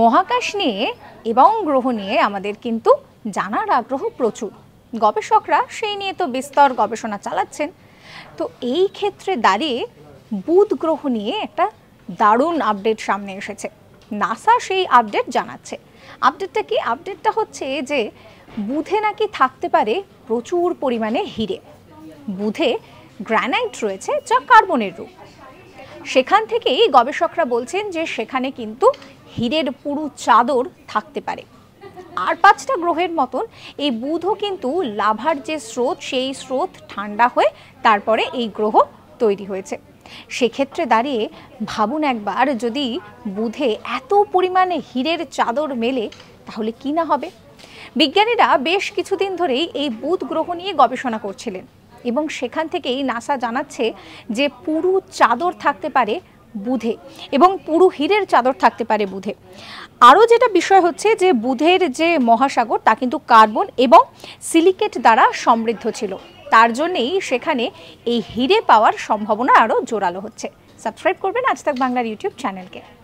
মহাকাশ নিয়ে এবং গ্রহ নিয়ে আমাদের কিন্তু জানার আগ্রহ প্রচুর গবেষকরা সেই নিয়ে তো বিস্তর গবেষণা চালাচ্ছেন তো এই ক্ষেত্রে দাঁড়িয়ে বুধ গ্রহ নিয়ে একটা দারুণ আপডেট সামনে এসেছে নাসা সেই আপডেট জানাচ্ছে আপডেটটা কি আপডেটটা হচ্ছে যে বুধে নাকি থাকতে পারে প্রচুর পরিমাণে হিরে বুধে গ্রানাইট রয়েছে যা কার্বনের রূপ সেখান থেকেই গবেষকরা বলছেন যে সেখানে কিন্তু হীরের পুরু চাদর থাকতে পারে আর পাঁচটা গ্রহের মতন এই বুধও কিন্তু লাভার যে স্রোত সেই স্রোত ঠান্ডা হয়ে তারপরে এই গ্রহ তৈরি হয়েছে সেক্ষেত্রে দাঁড়িয়ে ভাবুন একবার যদি বুধে এত পরিমাণে হীরের চাদর মেলে তাহলে কি না হবে বিজ্ঞানীরা বেশ কিছুদিন ধরেই এই বুধ গ্রহ নিয়ে গবেষণা করছিলেন এবং সেখান থেকেই নাসা জানাচ্ছে যে পুরু চাদর থাকতে পারে বুধে এবং পুরু হীরের চাদর থাকতে পারে বুধে আরও যেটা বিষয় হচ্ছে যে বুধের যে মহাসাগর তা কিন্তু কার্বন এবং সিলিকেট দ্বারা সমৃদ্ধ ছিল তার জন্যেই সেখানে এই হিরে পাওয়ার সম্ভাবনা আরও জোরালো হচ্ছে সাবস্ক্রাইব করবেন আজ তাক বাংলার ইউটিউব চ্যানেলকে